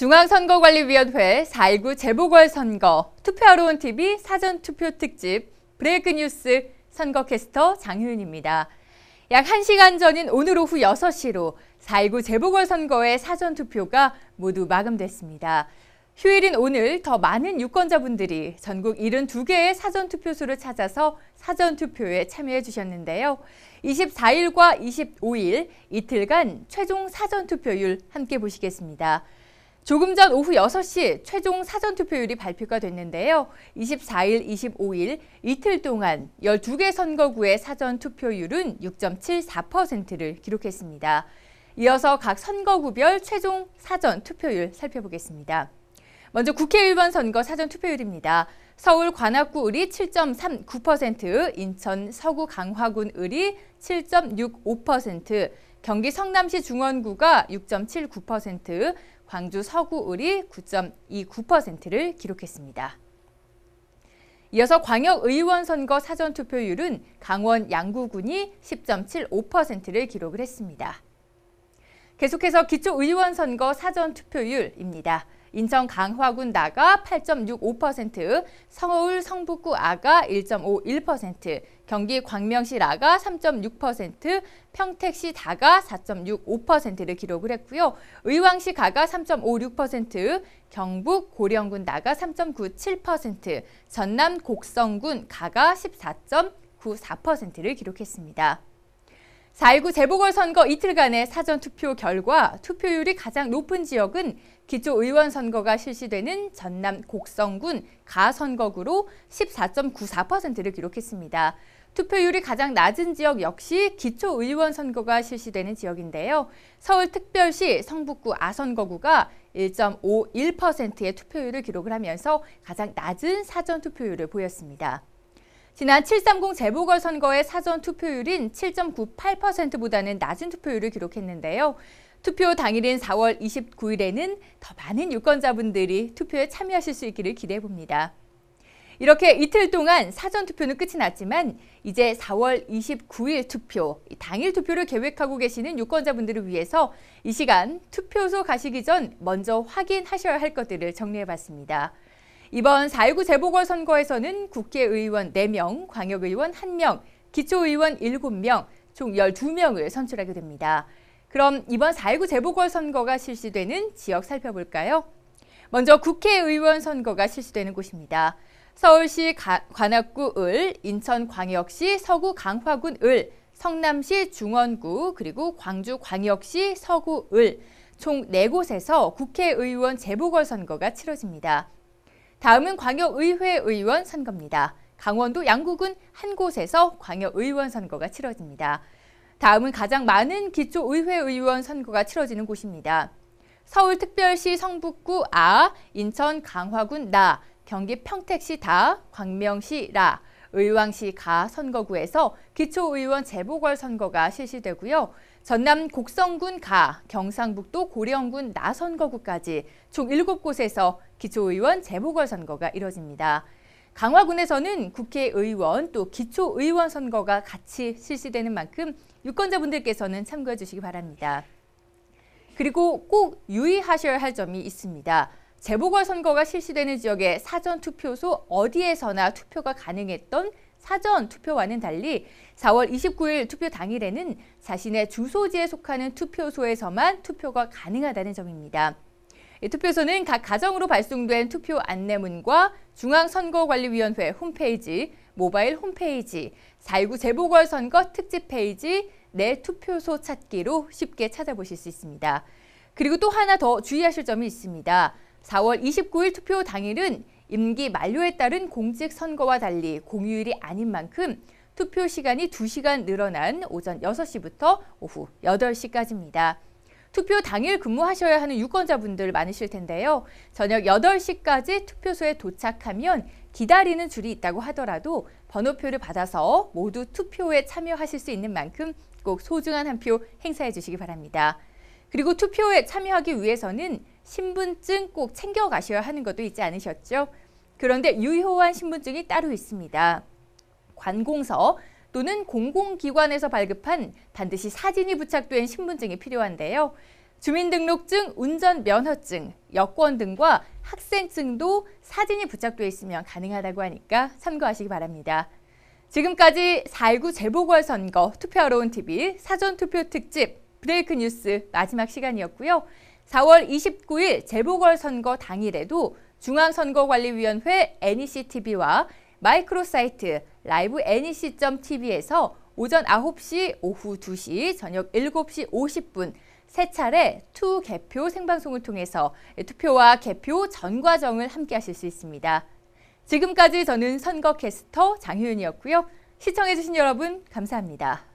중앙선거관리위원회 4.19 재보궐선거 투표하러 온 TV 사전투표 특집 브레이크 뉴스 선거캐스터 장효윤입니다. 약 1시간 전인 오늘 오후 6시로 4.19 재보궐선거의 사전투표가 모두 마감됐습니다. 휴일인 오늘 더 많은 유권자분들이 전국 72개의 사전투표소를 찾아서 사전투표에 참여해 주셨는데요. 24일과 25일 이틀간 최종 사전투표율 함께 보시겠습니다. 조금 전 오후 6시 최종 사전투표율이 발표가 됐는데요. 24일, 25일 이틀 동안 12개 선거구의 사전투표율은 6.74%를 기록했습니다. 이어서 각 선거구별 최종 사전투표율 살펴보겠습니다. 먼저 국회의원 선거 사전투표율입니다. 서울 관악구 을이 7.39%, 인천 서구 강화군 을이 7.65%, 경기 성남시 중원구가 6.79%, 광주 서구을이 9.29%를 기록했습니다. 이어서 광역의원 선거 사전투표율은 강원 양구군이 10.75%를 기록 했습니다. 계속해서 기초의원 선거 사전투표율입니다. 인천 강화군 나가 8.65%, 서울 성북구 아가 1.51%, 경기 광명시 라가 3.6%, 평택시 다가 4.65%를 기록을 했고요. 의왕시 가가 3.56%, 경북 고령군 나가 3.97%, 전남 곡성군 가가 14.94%를 기록했습니다. 4.19 재보궐선거 이틀간의 사전투표 결과 투표율이 가장 높은 지역은 기초의원 선거가 실시되는 전남 곡성군 가선거구로 14.94%를 기록했습니다. 투표율이 가장 낮은 지역 역시 기초의원 선거가 실시되는 지역인데요. 서울특별시 성북구 아선거구가 1.51%의 투표율을 기록 하면서 가장 낮은 사전 투표율을 보였습니다. 지난 730 재보궐선거의 사전 투표율인 7.98%보다는 낮은 투표율을 기록했는데요. 투표 당일인 4월 29일에는 더 많은 유권자분들이 투표에 참여하실 수 있기를 기대해 봅니다. 이렇게 이틀 동안 사전 투표는 끝이 났지만 이제 4월 29일 투표, 당일 투표를 계획하고 계시는 유권자분들을 위해서 이 시간 투표소 가시기 전 먼저 확인하셔야 할 것들을 정리해 봤습니다. 이번 4.19 재보궐선거에서는 국회의원 4명, 광역의원 1명, 기초의원 7명, 총 12명을 선출하게 됩니다. 그럼 이번 4.19 재보궐선거가 실시되는 지역 살펴볼까요? 먼저 국회의원 선거가 실시되는 곳입니다. 서울시 가, 관악구 을, 인천광역시 서구 강화군 을, 성남시 중원구, 그리고 광주광역시 서구 을, 총4곳에서 국회의원 재보궐선거가 치러집니다. 다음은 광역의회 의원 선거입니다. 강원도 양구군 한 곳에서 광역의원 선거가 치러집니다. 다음은 가장 많은 기초의회 의원 선거가 치러지는 곳입니다. 서울특별시 성북구 아, 인천 강화군 나, 경기 평택시 다, 광명시 라, 의왕시 가 선거구에서 기초의원 재보궐선거가 실시되고요. 전남 곡성군 가, 경상북도 고령군 나 선거구까지 총 7곳에서 기초의원 재보궐선거가 이뤄집니다. 강화군에서는 국회의원 또 기초의원 선거가 같이 실시되는 만큼 유권자분들께서는 참고해 주시기 바랍니다. 그리고 꼭 유의하셔야 할 점이 있습니다. 재보궐선거가 실시되는 지역의 사전투표소 어디에서나 투표가 가능했던 사전 투표와는 달리 4월 29일 투표 당일에는 자신의 주소지에 속하는 투표소에서만 투표가 가능하다는 점입니다. 투표소는 각 가정으로 발송된 투표 안내문과 중앙선거관리위원회 홈페이지, 모바일 홈페이지, 4.19 재보궐선거 특집 페이지, 내 투표소 찾기로 쉽게 찾아보실 수 있습니다. 그리고 또 하나 더 주의하실 점이 있습니다. 4월 29일 투표 당일은 임기 만료에 따른 공직선거와 달리 공휴일이 아닌 만큼 투표 시간이 2시간 늘어난 오전 6시부터 오후 8시까지입니다. 투표 당일 근무하셔야 하는 유권자분들 많으실 텐데요. 저녁 8시까지 투표소에 도착하면 기다리는 줄이 있다고 하더라도 번호표를 받아서 모두 투표에 참여하실 수 있는 만큼 꼭 소중한 한 표 행사해 주시기 바랍니다. 그리고 투표에 참여하기 위해서는 신분증 꼭 챙겨가셔야 하는 것도 있지 않으셨죠? 그런데 유효한 신분증이 따로 있습니다. 관공서, 또는 공공기관에서 발급한 반드시 사진이 부착된 신분증이 필요한데요. 주민등록증, 운전면허증, 여권 등과 학생증도 사진이 부착되어 있으면 가능하다고 하니까 참고하시기 바랍니다. 지금까지 4.19 재보궐선거 투표하러 온 TV 사전투표 특집 브레이크 뉴스 마지막 시간이었고요. 4월 29일 재보궐선거 당일에도 중앙선거관리위원회 NECTV와 마이크로사이트 라이브 NEC.TV에서 오전 9시, 오후 2시, 저녁 7시 50분 세 차례 투 개표 생방송을 통해서 투표와 개표 전 과정을 함께 하실 수 있습니다. 지금까지 저는 선거 캐스터 장효윤이었고요. 시청해주신 여러분 감사합니다.